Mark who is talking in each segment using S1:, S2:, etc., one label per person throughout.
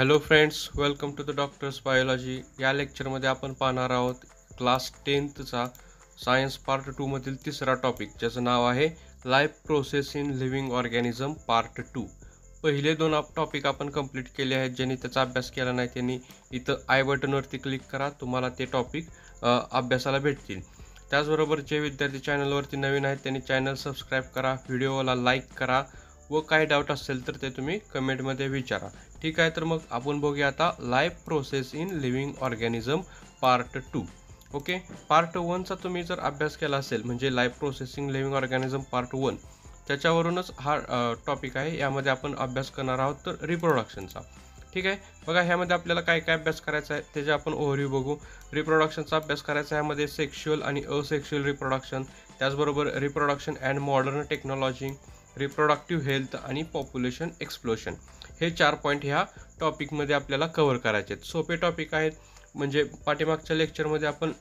S1: hello friends welcome to the doctors biology या लेक्चरमध्ये आपण पाहणार आहोत क्लास टेन्थचा सायन्स पार्ट टूमधील तिसरा टॉपिक ज्याचं नाव आहे life process in living organism part two पहिले दोन टॉपिक आपण कंप्लीट केले आहेत ज्यांनी त्याचा अभ्यास केला नाही त्यांनी इथं आय बटनवरती क्लिक करा तुम्हाला ते टॉपिक अभ्यासाला भेटतील त्याचबरोबर जे विद्यार्थी चॅनलवरती नवीन आहेत त्यांनी चॅनल सबस्क्राईब करा व्हिडिओला लाईक करा व काही डाऊट असेल तर ते तुम्ही कमेंटमध्ये विचारा ठीक आहे तर मग आपण बघूया आता life process in living organism part two okay part वनचा तुम्ही जर अभ्यास केला असेल म्हणजे life processing living organism part one त्याच्यावरूनच हा टॉपिक आहे यामध्ये आपण अभ्यास करणार आहोत तर रिप्रोडक्शनचा ठीक आहे बघा ह्यामध्ये आपल्याला काय काय अभ्यास करायचा आहे त्याचे आपण ओव्हरव्ह्यू बघू रिप्रोडक्शनचा अभ्यास करायचा आहे यामध्ये सेक्शुअल आणि असेक्शुअल रिप्रोडक्शन त्याचबरोबर reproduction and modern technology reproductive health आणि पॉप्युलेशन एक्सप्लोशन हे चार पॉईंट ह्या टॉपिकमध्ये आपल्याला कवर करायचे आहेत सोपे टॉपिक आहेत म्हणजे पाठीमागच्या लेक्चरमध्ये आपण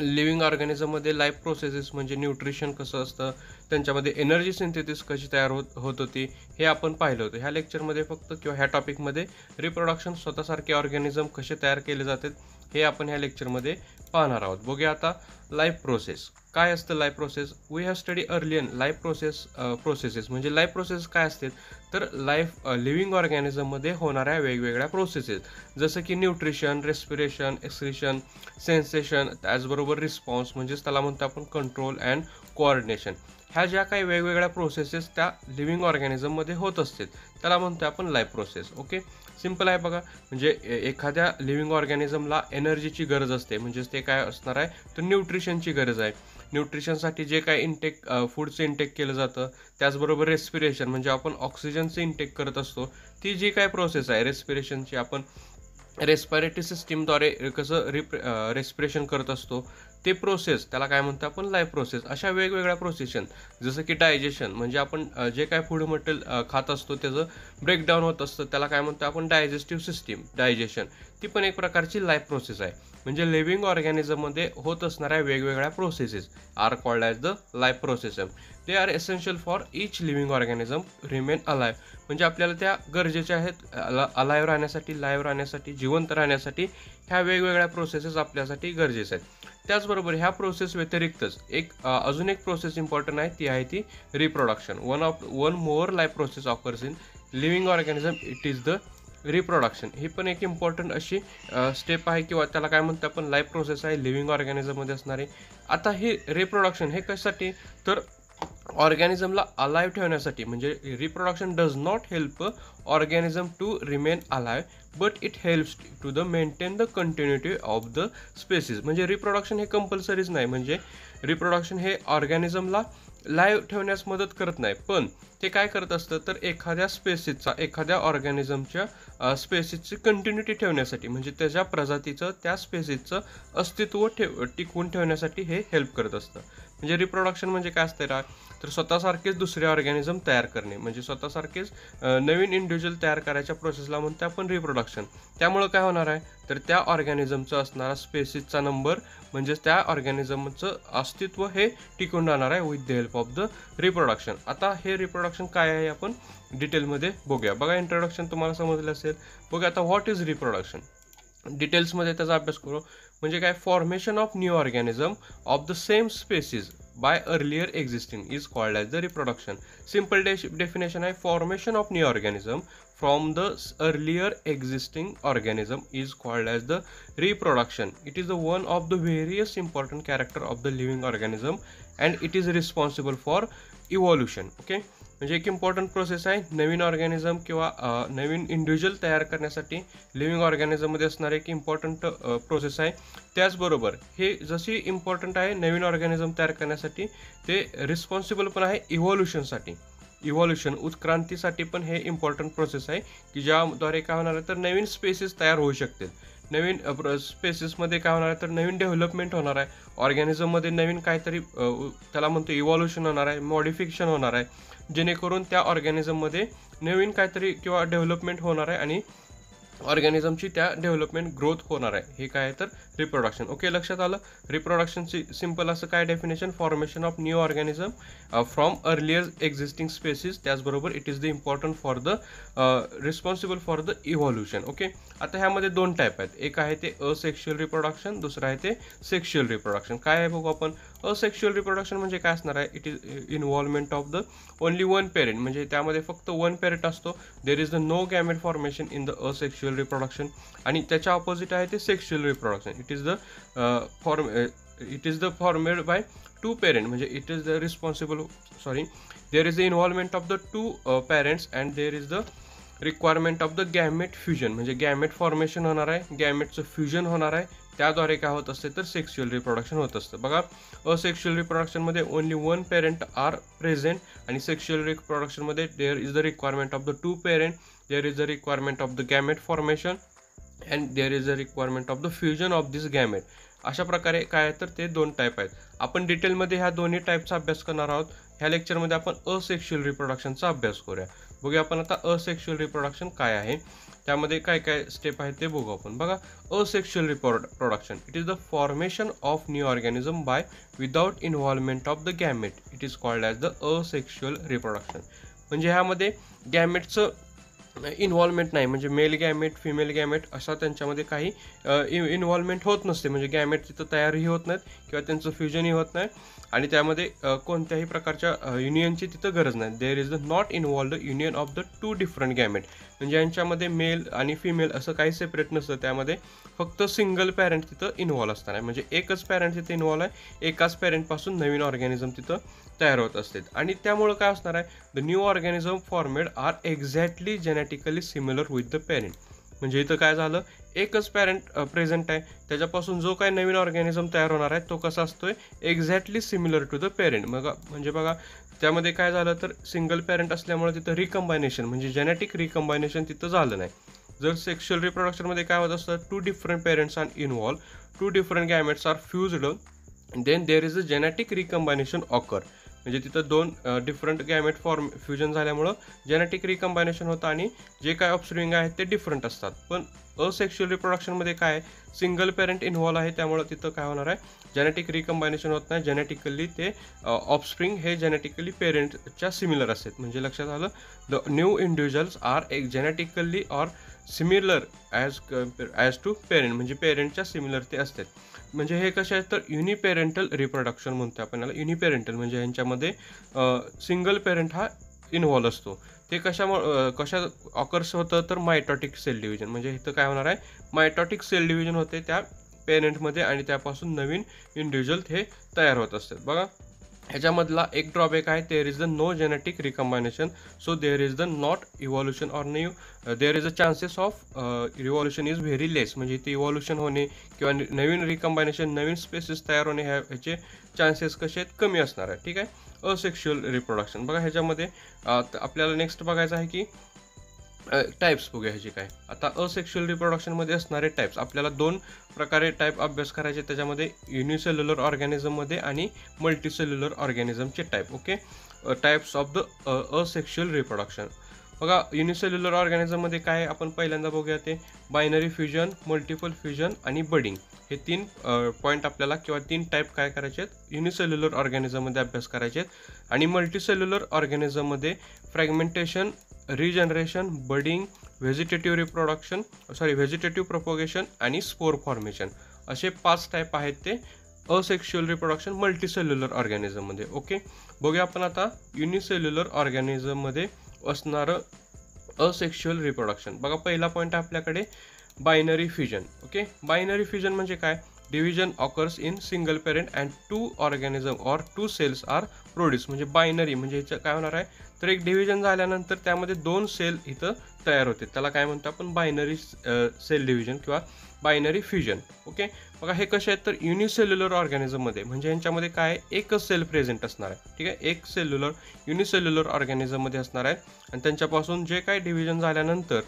S1: लिव्हिंग ऑर्गॅनिझममध्ये लाईफ प्रोसेसेस म्हणजे न्यूट्रिशन कसं असतं त्यांच्यामध्ये एनर्जी सिंथेसिस कशी तयार होत होत होती हे आपण पाहिलं होतं ह्या लेक्चरमध्ये फक्त किंवा ह्या टॉपिकमध्ये रिप्रोडक्शन स्वतःसारखे ऑर्गॅनिझम कसे तयार केले जातात हे आपण ह्या लेक्चरमध्ये पाहणार आहोत बघूया आता लाईफ प्रोसेस काय असतं life process we have study earlier life process processes म्हणजे लाईफ प्रोसेस काय असतात तर लाईफ लिव्हिंग ऑर्गॅनिझममध्ये होणाऱ्या वेगवेगळ्या प्रोसेसेस जसं की न्यूट्रिशन रेस्पिरेशन एक्सक्रिशन सेन्सेशन त्याचबरोबर रिस्पॉन्स म्हणजेच त्याला म्हणतो आपण कंट्रोल अँड कोऑर्डिनेशन ह्या ज्या काही वेगवेगळ्या प्रोसेसेस त्या लिव्हिंग ऑर्गॅनिझममध्ये होत असतात त्याला म्हणतो आपण लाईफ प्रोसेस ओके सिम्पल आहे बघा म्हणजे एखाद्या लिव्हिंग ऑर्गॅनिझमला एनर्जीची गरज असते म्हणजेच ते काय असणार आहे तर न्यूट्रिशनची गरज आहे न्यूट्रिशनसाठी जे काय इंटेक फूडचं इंटेक केलं जातं त्याचबरोबर रेस्पिरेशन म्हणजे आपण ऑक्सिजनचं इनटेक करत असतो ती जी काय प्रोसेस आहे रेस्पिरेशनची आपण रेस्पायरेटरी सिस्टीमद्वारे कसं रिप रेस्पिरेशन करत असतो ते प्रोसेस त्याला काय म्हणतो आपण लाईफ प्रोसेस अशा वेगवेगळ्या प्रोसेशन जसं की डायजेशन म्हणजे आपण जे काय फूड मटेरियल खात असतो त्याचं ब्रेकडाऊन होत असतं त्याला काय म्हणतो आपण डायजेस्टिव्ह सिस्टीम डायजेशन ती पण एक प्रकारची लाईफ प्रोसेस आहे म्हणजे लिव्हिंग ऑर्गॅनिझममध्ये होत असणाऱ्या वेगवेगळ्या processes are called as the life process ते are essential for each living organism remain alive म्हणजे आपल्याला त्या गरजेच्या आहेत अला अलाईव्ह राहण्यासाठी लाईव्ह राहण्यासाठी जिवंत राहण्यासाठी ह्या वेगवेगळ्या प्रोसेसेस आपल्यासाठी गरजेचे आहेत त्याचबरोबर ह्या प्रोसेस व्यतिरिक्तच एक अजून एक प्रोसेस इम्पॉर्टंट आहे ती आहे ती reproduction one of one more life process offers in living organism it is the reproduction ही पण एक इम्पॉर्टंट अशी स्टेप आहे किंवा त्याला काय म्हणतो आपण लाईफ प्रोसेस आहे लिव्हिंग ऑर्गॅनिझममध्ये असणारे आता हे रिप्रोडक्शन हे कशासाठी तर ऑर्गॅनिझमला अलाईव्ह ठेवण्यासाठी म्हणजे reproduction does not help organism to remain alive but it helps to the maintain the continuity of the species म्हणजे रिप्रोडक्शन हे कंपल्सरीच नाही म्हणजे रिप्रोडक्शन हे ऑर्गॅनिझमला लाईव्ह ठेवण्यास मदत करत नाही पण ते काय करत असतं तर एखाद्या स्पेसिसचा एखाद्या ऑर्गॅनिझमच्या स्पेसिसची कंटिन्युटी ठेवण्यासाठी म्हणजे त्याच्या प्रजातीचं त्या स्पेसिसचं अस्तित्व ठेव टिकवून ठेवण्यासाठी हे हेल्प करत असतं म्हणजे रिप्रोडक्शन म्हणजे काय असते रा तर स्वतःसारखेच दुसरे ऑर्गॅनिझम तयार करणे म्हणजे स्वतःसारखेच नवीन इंडिव्हिज्युअल तयार करायच्या प्रोसेसला म्हणते आपण रिप्रोडक्शन त्यामुळं काय होणार आहे तर त्या ऑर्गॅनिझमचं असणारा स्पेसिसचा नंबर म्हणजेच त्या ऑर्गॅनिझमचं अस्तित्व हे टिकून राहणार आहे with the help of the reproduction आता हे रिप्रोडक्शन काय आहे आपण डिटेलमध्ये बघूया बघा इंट्रोडक्शन तुम्हाला समजलं असेल बघा आता व्हॉट इज रिप्रोडक्शन डिटेल्समध्ये त्याचा अभ्यास करू म्हणजे काय formation of new organism of the same species by earlier existing is called as the reproduction simple डे डेफिनेशन आहे formation of new organism from the earlier existing organism is called as the reproduction it is the one of the various important character of the living organism and it is responsible for evolution okay म्हणजे एक important process आहे नवीन organism किंवा नवीन individual तयार करण्यासाठी living ऑर्गॅनिझममध्ये असणारे एक important process आहे त्याचबरोबर हे जशी इम्पॉर्टंट आहे नवीन ऑर्गॅनिझम तयार करण्यासाठी ते रिस्पॉन्सिबल पण आहे इव्हॉल्युशनसाठी इव्हॉल्युशन उत्क्रांतीसाठी पण हे इम्पॉर्टंट प्रोसेस आहे की ज्याद्वारे काय होणार आहे तर नवीन स्पेसेस तयार होऊ शकतील नवीन स्पेसेसमध्ये काय होणार आहे तर नवीन डेव्हलपमेंट होणार आहे ऑर्गॅनिझममध्ये नवीन काहीतरी त्याला म्हणतो इव्हॉल्युशन होणार आहे मॉडिफिकेशन होणार आहे जेणेकरून त्या ऑर्गॅनिझममध्ये नवीन काहीतरी किंवा डेव्हलपमेंट होणार आहे आणि ऑर्गॅनिझमची त्या डेव्हलपमेंट ग्रोथ होणार आहे हे काय आहे तर रिप्रोडक्शन ओके लक्षात आलं रिप्रोडक्शनची सिम्पल असं काय definition formation of new organism from earlier existing species त्याचबरोबर it is the important for the responsible for the evolution okay आता ह्यामध्ये दोन टाईप आहेत एक आहे ते असेक्शुअल रिप्रोडक्शन दुसरं आहे ते सेक्शुअल रिप्रोडक्शन काय आहे बघू आपण असेक्शुअल रिप्रोडक्शन म्हणजे काय असणार आहे it is involvement of the only one parent म्हणजे त्यामध्ये फक्त वन पेरेंट असतो there is the no gamete formation in the asexual reproduction आणि त्याच्या ऑपोजिट आहे ते sexual reproduction it is the form it is the formed by two parent म्हणजे it is the responsible sorry there is the involvement of the two parents and there is the requirement of the gamete fusion म्हणजे gamete formation होणार आहे गॅमेटचं fusion होणार आहे त्याद्वारे काय होत असते तर सेक्शुअल रिप्रोडक्शन होत असतं बघा असेक्शुअल रिप्रोडक्शनमध्ये only one parent are present आणि सेक्शुअल रिप्रोडक्शनमध्ये there is the requirement of the two parent there is the requirement of the gamete formation and there is a requirement of the fusion of this gamete अशा प्रकारे काय आहे तर ते दोन type आहेत आपण डिटेलमध्ये ह्या दोन्ही टाईपचा अभ्यास करणार आहोत ह्या लेक्चरमध्ये आपण असेक्शुअल रिप्रोडक्शनचा अभ्यास करूया बघूया आपण आता असेक्शुअल रिप्रोडक्शन काय आहे त्यामध्ये काय काय स्टेप आहेत ते बघू आपण बघा asexual reproduction it is the formation of new organism by without involvement of the gamete it is called as the asexual reproduction म्हणजे ह्यामध्ये गॅमेटचं इन्व्हॉल्वमेंट नाही म्हणजे मेल गॅमेट फिमेल गॅमेट असा त्यांच्यामध्ये काही इन्व्हॉल्वमेंट होत नसते म्हणजे गॅमेट तिथं तयारही होत नाहीत किंवा त्यांचं फ्युजनही होत नाही आणि त्यामध्ये कोणत्याही प्रकारच्या युनियनची तिथं गरज नाही there is the not the union of the two different gamete म्हणजे यांच्यामध्ये मेल आणि फिमेल असं काही सेपरेट नसतं त्यामध्ये फक्त सिंगल पॅरेंट तिथं इन्वॉल्व्ह असताना म्हणजे एकच पॅरेंट तिथं इन्वॉल्व्ह आहे एकाच पॅरेंटपासून नवीन ऑर्गॅनिझम तिथं तयार होत असते आणि त्यामुळं काय असणार आहे the new organism formed are exactly genetically similar with the parent म्हणजे इथं काय झालं एकच पॅरेंट प्रेझेंट आहे त्याच्यापासून जो काही नवीन ऑर्गॅनिझम तयार होणार आहे तो कसा असतो आहे exactly similar to the parent मग म्हणजे बघा त्यामध्ये काय झालं तर सिंगल पॅरेंट असल्यामुळे तिथं रिकंबायनेशन म्हणजे जेनेटिक रिकंबायनेशन तिथं झालं नाही जर सेक्शुअल रिप्रोडक्शनमध्ये काय होत असतं two different parents are involve two different gametes are fused then there is a genetic recombination occur म्हणजे तिथं दोन डिफरंट गॅमेट फॉर्म फ्युजन झाल्यामुळं जेनेटिक रिकम्बायनेशन होतं आणि जे काय ऑफस्प्रिंग आहेत ते डिफरंट असतात पण असेक्शुअल रिप्रोडक्शनमध्ये काय सिंगल पेरेंट इन्व्हॉल्व आहे त्यामुळं तिथं काय होणार आहे जेनेटिक रिकम्बायनेशन होत नाही जेनेटिकली ते ऑफस्प्रिंग हे जेनेटिकली पेरेंटच्या सिमिलर असतात म्हणजे लक्षात आलं द न्यू इंडिव्हिज्युअल्स आर एक genetically or similar as compare as to parent म्हणजे पेरेंटच्या सिमिलर ते असतात म्हणजे हे कसे आहेत तर युनिपेरेंटल रिप्रोडक्शन म्हणतो आपण याला युनिपेरेंटल म्हणजे यांच्यामध्ये सिंगल पेरेंट हा इन्व्हॉल्व असतो ते कशामुळे कशा ऑकर्स होतं तर मायटॉटिक सेल डिव्हिजन म्हणजे इथं काय होणार आहे मायटॉटिक सेल डिव्हिजन होते त्या पेरेंटमध्ये आणि त्यापासून नवीन इंडिव्हिज्युअल हे तयार होत असतात बघा ह्याच्यामधला एक ड्रॉबॅक आहे there is the no genetic recombination so there is the not evolution or new there is a chances of revolution is very less म्हणजे इथे इव्हॉल्युशन होणे किंवा नवीन रिकम्बायनेशन नवीन स्पेसिस तयार होणे ह्या ह्याचे चान्सेस कसे आहेत कमी असणार आहे ठीक आहे असेक्शुअल रिप्रोडक्शन बघा ह्याच्यामध्ये uh, आपल्याला नेक्स्ट बघायचं आहे की टाईप्स बघूया ह्याचे काय आता असेक्शुअल रिप्रोडक्शनमध्ये असणारे टाईप्स आपल्याला दोन प्रकारे टाईप अभ्यास करायचे त्याच्यामध्ये युनिसेल्युलर ऑर्गॅनिझममध्ये आणि मल्टीसेल्युलर ऑर्गॅनिझमचे type okay types of the asexual reproduction बघा युनिसेल्युलर ऑर्गॅनिझममध्ये काय आपण पहिल्यांदा बघूया ते बायनरी फ्युजन मल्टिपल फ्युजन आणि बडिंग हे तीन पॉईंट आपल्याला किंवा तीन टाईप काय करायचे आहेत युनिसेल्युलर ऑर्गॅनिझममध्ये अभ्यास करायचे आहेत आणि मल्टीसेल्युलर ऑर्गॅनिझममध्ये fragmentation regeneration budding vegetative reproduction sorry vegetative propagation आणि स्पोर फॉर्मेशन असे पाच टाईप आहेत ते असेक्शुअल रिप्रोडक्शन मल्टीसेल्युलर ऑर्गॅनिझममध्ये ओके बघूया आपण आता युनिसेल्युलर ऑर्गॅनिझममध्ये असणारं असेक्शुअल रिप्रोडक्शन बघा पहिला पॉईंट आपल्याकडे binary fusion okay binary fusion म्हणजे काय division occurs in single parent and two organism or two cells are produce म्हणजे बायनरी म्हणजे ह्याचं काय होणार आहे तर एक डिव्हिजन झाल्यानंतर त्यामध्ये दोन सेल इथं तयार होते त्याला काय म्हणतो आपण बायनरी सेल डिव्हिजन किंवा बायनरी फ्युजन ओके बघा हे कसे आहेत तर युनिसेल्युलर ऑर्गॅनिझममध्ये म्हणजे यांच्यामध्ये काय एकच सेल प्रेझेंट असणार आहे ठीक आहे एक सेल्युलर युनिसेल्युलर ऑर्गॅनिझममध्ये असणार आहे आणि त्यांच्यापासून जे काय डिव्हिजन झाल्यानंतर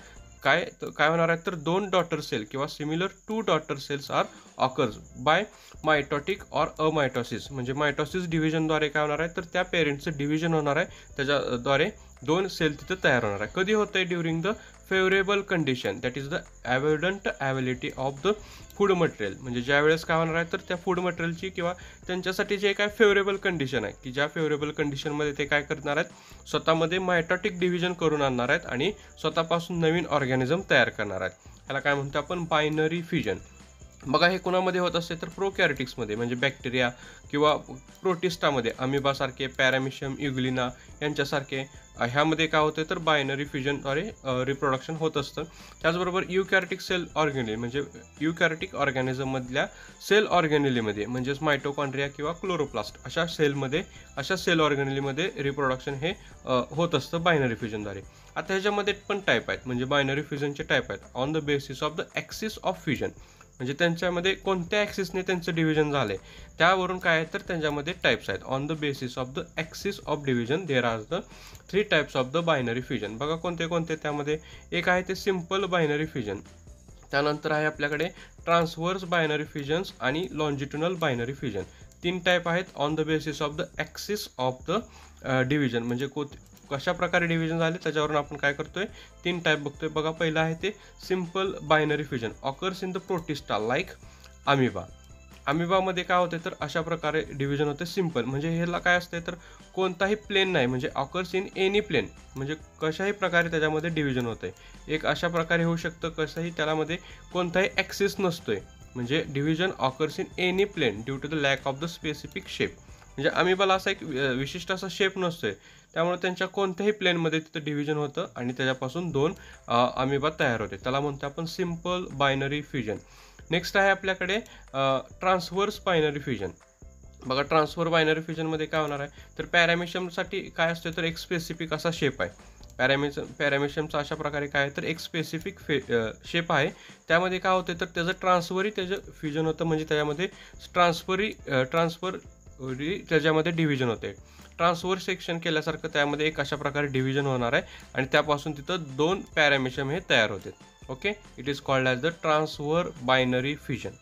S1: काय काय होणार आहे तर दोन डॉटर सेल किंवा similar two daughter cells are occurs by mitotic or amitosis म्हणजे मायटॉसिस डिव्हिजनद्वारे काय होणार आहे तर त्या पेरेंट्सचं डिव्हिजन होणार आहे त्याच्याद्वारे दोन सेल तिथं तयार होणार आहे कधी होतं आहे during the favourable condition that is the evident availability of the food material म्हणजे ज्या वेळेस काय होणार आहे तर त्या फूड मटेरियलची किंवा त्यांच्यासाठी जे काय फेवरेबल कंडिशन आहे की ज्या फेवरेबल कंडिशनमध्ये ते काय करणार आहेत स्वतःमध्ये मायटॉटिक डिव्हिजन करून आणणार आहेत आणि स्वतःपासून नवीन ऑर्गॅनिझम तयार करणार आहेत याला काय म्हणतो आपण बायनरी फ्युजन बघा हे कुणामध्ये होत असते तर प्रोकॅरिटिक्समध्ये म्हणजे बॅक्टेरिया किंवा प्रोटिस्टामध्ये अमिबासारखे पॅरामिशियम युग्लिना यांच्यासारखे ह्यामध्ये काय होतं तर बायनरी फ्युजन अरे रिप्रोडक्शन होत असतं त्याचबरोबर युकॅरेटिक सेल ऑर्गॅनिली म्हणजे युकॅरेटिक ऑर्गॅनिझममधल्या सेल ऑर्गॅनिलीमध्ये म्हणजेच मायटोकॉन्ड्रिया किंवा क्लोरोप्लास्ट अशा सेलमध्ये अशा सेल ऑर्गॅनिलीमध्ये रिप्रोडक्शन हे होत असतं बायनरी फ्युजनद्वारे आता ह्याच्यामध्ये पण टाईप आहेत म्हणजे बायनरी फ्युजनचे टाईप आहेत on the basis of the axis of fusion म्हणजे त्यांच्यामध्ये कोणत्या ॲक्सिसने त्यांचं डिव्हिजन झालं आहे त्यावरून काय आहे तर त्यांच्यामध्ये टाईप्स आहेत on the basis of the axis of division there are the three types of the binary fusion बघा कोणते कोणते त्यामध्ये एक आहे ते सिम्पल बायनरी फ्युजन त्यानंतर आहे आपल्याकडे ट्रान्सवर्स बायनरी फ्युजन्स आणि लॉन्जिट्युनल बायनरी फ्युजन तीन टाईप आहेत on the basis of the axis of the division म्हणजे को कशा प्रकारे डिव्हिजन झाले त्याच्यावरून आपण काय करतोय तीन टाईप बघतोय बघा पहिलं आहे ते simple binary fusion occurs in the Protista like amoeba अमिबामध्ये काय होते तर अशा प्रकारे डिव्हिजन होते सिम्पल म्हणजे ह्याला काय असते तर कोणताही प्लेन नाही म्हणजे ऑकर्स इन एनी प्लेन म्हणजे कशाही प्रकारे त्याच्यामध्ये डिव्हिजन होते एक अशा प्रकारे होऊ शकतं कसंही त्यालामध्ये कोणताही ॲक्सेस नसतोय म्हणजे division occurs in any plane due to the lack of the specific shape म्हणजे अमिबाला असा एक विशिष्ट असा शेप नसतोय त्यामुळे त्यांच्या कोणत्याही प्लेनमध्ये तिथं डिव्हिजन होतं आणि त्याच्यापासून दोन अमिबा तयार होते त्याला म्हणतो आपण सिम्पल बायनरी फ्युजन नेक्स्ट आहे आपल्याकडे ट्रान्सवर्स बायनरी फ्युजन बघा ट्रान्सफर बायनरी फ्युजनमध्ये काय होणार आहे तर पॅरामिशियमसाठी काय असतं तर एक स्पेसिफिक असा शेप आहे पॅरामिशम पॅरामिशियमचा अशा प्रकारे काय आहे तर एक स्पेसिफिक फे शेप आहे त्यामध्ये काय होते तर त्याचं ट्रान्सफरही त्याचं फ्युजन होतं म्हणजे त्याच्यामध्ये ट्रान्सफरी ट्रान्सफर त्याच्यामध्ये डिव्हिजन होते ट्रान्सवर सेक्शन केल्यासारखं त्यामध्ये एक अशा प्रकारे डिव्हिजन होणार आहे आणि त्यापासून तिथं दोन पॅरामिशम हे तयार होते okay it is called as the transverse binary fusion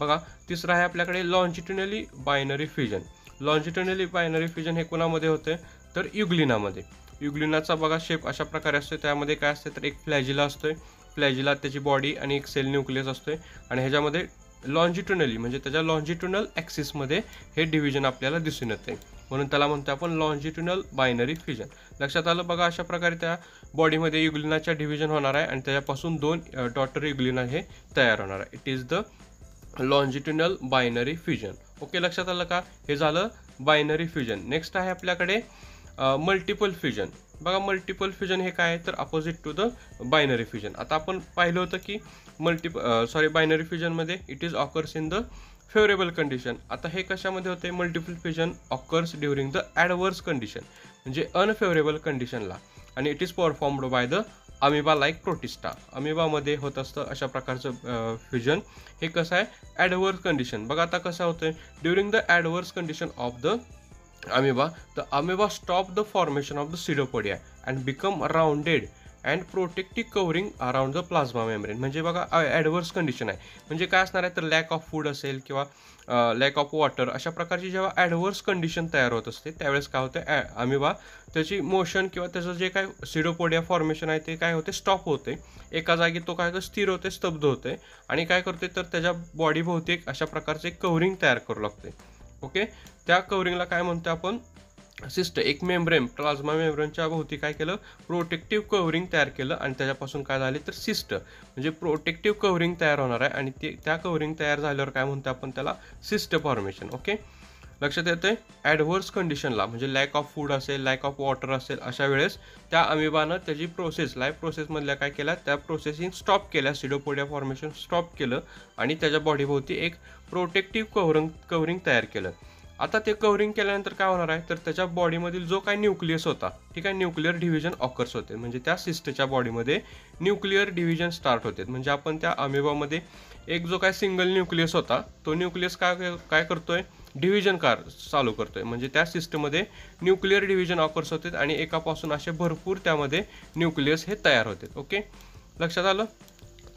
S1: बघा तिसरं आहे आपल्याकडे longitudinally binary fusion longitudinally binary fusion हे कोणामध्ये होते तर युग्लिनामध्ये युग्लिनाचा बघा शेप अशा प्रकारे असतो त्यामध्ये काय असते तर एक फ्लॅजिला असतोय फ्लॅजिला त्याची बॉडी आणि एक सेल न्यूक्लियस असतोय आणि ह्याच्यामध्ये लॉन्जिट्युनली म्हणजे त्याच्या लॉन्जिट्युनल ॲक्सिसमध्ये हे डिव्हिजन आपल्याला दिसून येते म्हणून त्याला म्हणतो आपण लॉन्जिट्युनल बायनरी फ्युजन लक्षात आलं बघा अशा प्रकारे त्या बॉडीमध्ये युग्लिनाच्या डिव्हिजन होणार आहे आणि त्याच्यापासून दोन डॉटर युग्लिना हे तयार होणार आहे it is the longitudinal binary fusion okay लक्षात आलं का हे झालं बायनरी फ्युजन नेक्स्ट आहे आपल्याकडे मल्टिपल फ्युजन बघा मल्टिपल फ्युजन हे काय तर opposite to the binary fusion आता आपण पाहिलं होतं की मल्टी सॉरी बायनरी फ्युजनमध्ये it is occurs in the favourable condition आता हे कशामध्ये होते multiple fusion occurs during the adverse condition म्हणजे अनफेवरेबल कंडिशनला आणि it is performed by the amoeba like Protista अमिबामध्ये होत असतं अशा प्रकारचं फ्युजन uh, हे कसं आहे ॲडवर्स कंडिशन बघा आता कसं होतं during the adverse condition of the amoeba the amoeba stop the formation of the pseudopodia and become rounded and protective covering around the plasma membrane म्हणजे बघा ॲडव्हर्स कंडिशन आहे म्हणजे काय असणार आहे तर लॅक ऑफ फूड असेल किंवा लॅक ऑफ वॉटर अशा प्रकारची जेव्हा ॲडव्हर्स कंडिशन तयार होत असते त्यावेळेस काय होतं ॲ आम्ही बा त्याची मोशन किंवा त्याचं जे काय सिडोपोडिया फॉर्मेशन आहे ते काय होते स्टॉप होते एका जागी तो काय होतो स्थिर होते स्तब्ध होते आणि काय करते तर त्याच्या बॉडीभोवती अशा प्रकारचे कवरिंग तयार करू लागते ओके त्या कवरिंगला काय म्हणतो आपण सिस्ट एक मेम्ब्रेन प्लाझ्मा मेम्ब्रेनच्या भोवती काय केलं प्रोटेक्टिव्ह कव्हरिंग तयार केलं आणि त्याच्यापासून काय झाले तर सिस्ट म्हणजे प्रोटेक्टिव्ह कव्हरिंग तयार होणार आहे आणि ते त्या कव्हरिंग तयार झाल्यावर काय म्हणतो आपण त्याला सिस्ट फॉर्मेशन ओके लक्षात येतं आहे ॲडव्हर्स कंडिशनला म्हणजे लॅक ऑफ फूड असेल लॅक ऑफ वॉटर असेल अशा वेळेस त्या अमिबानं त्याची प्रोसेस लाईफ प्रोसेसमधल्या काय केल्या त्या प्रोसेसिंग स्टॉप केल्या सिडोपोडिया फॉर्मेशन स्टॉप केलं आणि त्याच्या बॉडीभोवती एक प्रोटेक्टिव्ह कव्हरिंग कवरिंग तयार केलं आता ते कवरिंग केल्यानंतर काय होणार आहे तर त्याच्या बॉडीमधील जो काय न्यूक्लियस होता ठीक आहे न्यूक्लिअर डिव्हिजन ऑकर्स होते म्हणजे त्या सिस्टच्या बॉडीमध्ये न्यूक्लिअर डिव्हिजन स्टार्ट होते म्हणजे आपण त्या अमेबामध्ये एक जो काय सिंगल न्यूक्लियस होता तो न्यूक्लियस काय काय करतोय डिव्हिजन कार चालू करतोय म्हणजे त्या सिस्टमध्ये न्यूक्लिअर डिव्हिजन ऑकर्स होते आणि एकापासून असे भरपूर त्यामध्ये न्यूक्लियस हे तयार होते ओके लक्षात आलं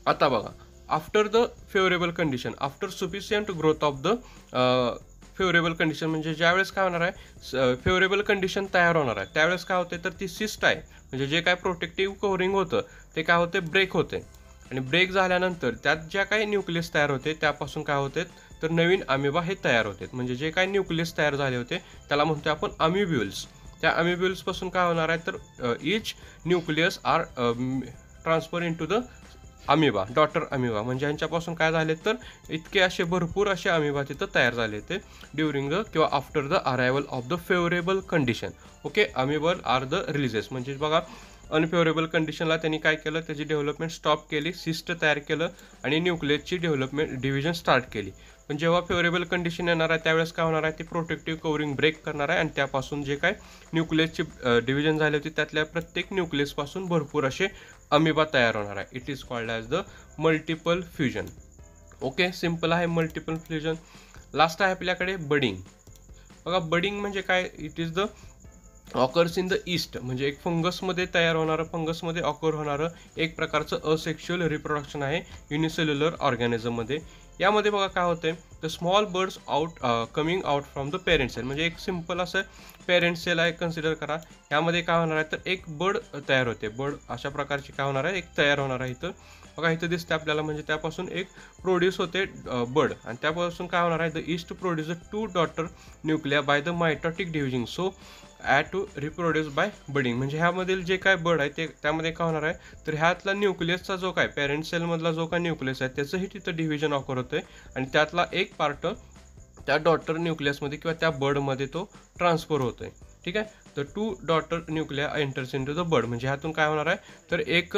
S1: आता बघा after the favourable condition after sufficient growth of the favourable condition म्हणजे ज्यावेळेस काय होणार आहे फेवरेबल कंडिशन तयार होणार आहे त्यावेळेस काय होते तर ती सिस्ट आहे म्हणजे जे काय प्रोटेक्टिव्ह कवरिंग होतं ते काय होते ब्रेक होते आणि ब्रेक झाल्यानंतर त्यात ज्या काही न्यूक्लियस तयार होते त्यापासून काय होते तर नवीन अमिबा हे तयार होते म्हणजे जे काही न्यूक्लियस तयार झाले होते त्याला म्हणतो आपण अम्युब्युल्स त्या अम्युब्युल्सपासून काय होणार आहे तर each nucleus are transfer in to the amoeba daughter amoeba म्हणजे यांच्यापासून काय झाले तर इतके असे भरपूर असे अमिबा तिथं तयार झाले ते ड्युरिंग द किंवा after the arrival of the favourable condition okay amoebae are the releases म्हणजे बघा अनफेवरेबल कंडिशनला त्यांनी काय केलं त्याची डेव्हलपमेंट स्टॉप केली सिस्ट तयार केलं आणि न्यूक्लियसची डेव्हलपमेंट डिव्हिजन स्टार्ट केली पण जेव्हा फेवरेबल कंडिशन येणार आहे त्यावेळेस काय होणार आहे ती प्रोटेक्टिव्ह कवरिंग ब्रेक करणार आहे आणि त्यापासून जे काय न्यूक्लियसची डिव्हिजन झाली होती त्यातल्या प्रत्येक न्यूक्लियसपासून भरपूर असे अमिबा तयार होणार आहे it is called as the multiple fusion okay simple आहे मल्टिपल फ्युजन लास्ट आहे आपल्याकडे बडिंग बघा बडिंग म्हणजे काय it is the occurs in the yeast म्हणजे एक फंगसमध्ये तयार होणारं फंगसमध्ये ऑकर होणारं एक प्रकारचं असेक्शुअल रिप्रोडक्शन आहे युनिसेल्युलर ऑर्गॅनिझममध्ये यामध्ये बघा काय होतं the small buds out coming out from the parent cell म्हणजे एक सिम्पल असं पेरेंट सेल आहे कन्सिडर करा यामध्ये काय होणार आहे तर एक बर्ड तयार होते बर्ड अशा प्रकारचे काय होणार आहे एक तयार होणार आहे इथं बघा इथं दिसते आपल्याला म्हणजे त्यापासून एक प्रोड्यूस होते बर्ड आणि त्यापासून काय होणार आहे the yeast produce two daughter nuclei by the mitotic division so uh to reproduce by budding म्हणजे ह्यामधील जे काय बड आहे ते त्यामध्ये काय होणार आहे तर ह्यातला न्यूक्लियसचा जो काय पॅरेंट सेलमधला जो काय न्यूक्लियस आहे त्याचंही तिथं डिव्हिजन ऑफर होतं आहे आणि त्यातला एक पार्ट त्या डॉटर न्यूक्लियसमध्ये किंवा त्या बर्डमध्ये तो ट्रान्सफर होतो आहे ठीक आहे तर two daughter nuclei enters in to the bud म्हणजे ह्यातून काय होणार आहे तर एक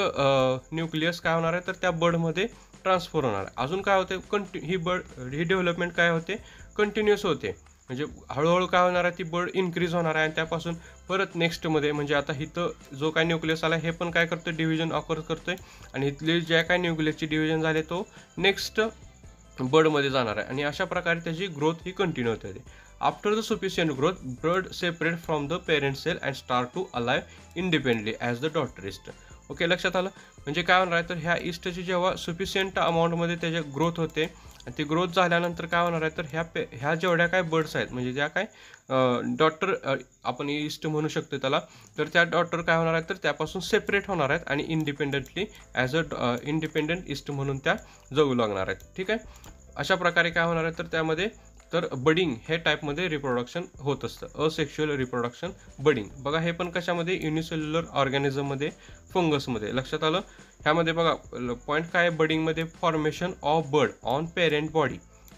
S1: न्यूक्लियस काय होणार आहे तर त्या बर्डमध्ये ट्रान्सफर होणार आहे अजून काय होते कंटि ही बड ही डेव्हलपमेंट काय होते कंटिन्युअस होते म्हणजे हळूहळू काय होणार आहे ती बर्ड इन्क्रीज होणार आहे आणि त्यापासून परत नेक्स्टमध्ये म्हणजे आता इथं जो काय न्यूक्लियस आला हे पण काय करतं डिव्हिजन ऑकर करतो आहे आणि इथले ज्या काय न्यूक्लियसची डिव्हिजन झाले तो नेक्स्ट बर्डमध्ये जाणार आहे आणि अशा प्रकारे त्याची ग्रोथ ही कंटिन्यू होते after the sufficient growth bud separate from the parent cell and start to alive independently as the daughter yeast okay लक्षात आलं म्हणजे काय होणार आहे तर ह्या इस्टची जेव्हा सफिशियंट अमाऊंटमध्ये त्याच्या ग्रोथ होते आणि ते ग्रोथ झाल्यानंतर काय होणार आहे तर ह्या पे ह्या जेवढ्या काय बर्ड्स आहेत म्हणजे ज्या काय डॉक्टर आपण इष्ट म्हणू शकतो त्याला तर त्या डॉक्टर काय होणार आहेत तर त्यापासून सेपरेट होणार आहेत आणि independently as a independent yeast म्हणून त्या जगू लागणार आहेत ठीक आहे अशा प्रकारे काय होणार आहे तर त्यामध्ये तर बडिंग हे टाईपमध्ये रिप्रोडक्शन होत असतं असेक्शुअल रिप्रोडक्शन बडिंग बघा हे पण कशामध्ये युनिसेल्युलर ऑर्गॅनिझममध्ये फंगसमध्ये लक्षात आलं ह्यामध्ये बघा पॉईंट काय आहे बडिंगमध्ये formation of bud on parent body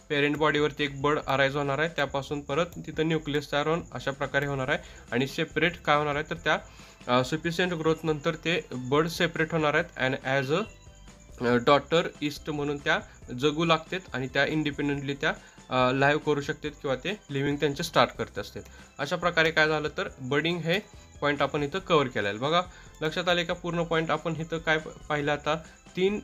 S1: parent बॉडीवरती एक बर्ड अरायज होणार आहे त्यापासून परत तिथं न्यूक्लियस तयार होऊन अशा प्रकारे होणार आहे आणि सेपरेट काय होणार आहे तर त्या सफिशियंट ग्रोथनंतर ते बर्ड सेपरेट होणार आहेत and as a daughter yeast म्हणून त्या जगू लागतात आणि त्या इंडिपेंडेंटली त्या लाईव्ह करू शकतात किंवा ते लिव्हिंग त्यांचे स्टार्ट करत असते अशा प्रकारे काय झालं तर बडिंग हे पॉईंट आपण इथं कवर केला आहे बघा लक्षात आले का पूर्ण पॉईंट आपण इथं काय पाहिलं आता तीन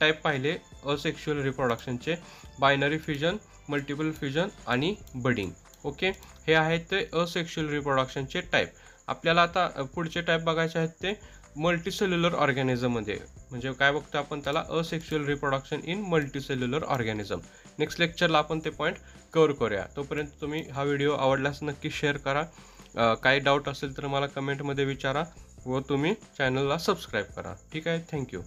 S1: टाईप पाहिले असेक्शुअल रिप्रोडक्शनचे बायनरी फ्युजन मल्टिपल फ्युजन आणि बडिंग ओके हे आहेत ते असेक्शुअल रिप्रोडक्शनचे टाईप आपल्याला आता पुढचे टाईप बघायचे आहेत ते मल्टीसेल्युलर ऑर्गॅनिझममध्ये म्हणजे काय बघतो आपण त्याला asexual reproduction in multicellular organism next लेक्चरला आपण ते पॉईंट कवर करूया तोपर्यंत तुम्ही हा व्हिडिओ आवडल्यास नक्की शेअर करा काही डाऊट असेल तर मला कमेंटमध्ये विचारा व तुम्ही चॅनलला सबस्क्राईब करा ठीक आहे थँक्यू